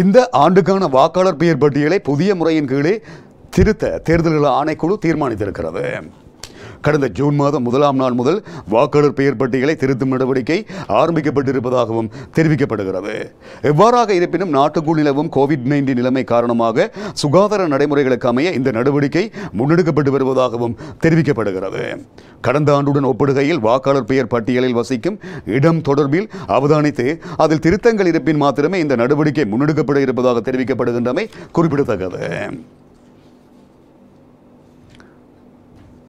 இந்த ஆண்டுக்கான வாக்காளர் பெயர் பட்டியலை புதிய முறையின் கீழே திருத்த தேர்தல்கள் ஆணைக்குழு தீர்மானித்திருக்கிறது கடந்த ஜூன் மாதம் முதலாம் நாள் முதல் வாக்காளர் பெயர் பட்டியலை திருத்தும் நடவடிக்கை ஆரம்பிக்கப்பட்டிருப்பதாகவும் தெரிவிக்கப்படுகிறது எவ்வாறாக இருப்பினும் நாட்டுக்குள் நிலவும் கோவிட் நைன்டீன் நிலைமை காரணமாக சுகாதார நடைமுறைகளுக்கு அமைய இந்த நடவடிக்கை முன்னெடுக்கப்பட்டு வருவதாகவும் தெரிவிக்கப்படுகிறது கடந்த ஆண்டுடன் ஒப்பிடுகையில் வாக்காளர் பெயர் பட்டியலில் வசிக்கும் இடம் தொடர்பில் அவதானித்து அதில் திருத்தங்கள் இருப்பின் மாத்திரமே இந்த நடவடிக்கை முன்னெடுக்கப்பட இருப்பதாக தெரிவிக்கப்படுகின்றமை குறிப்பிடத்தக்கது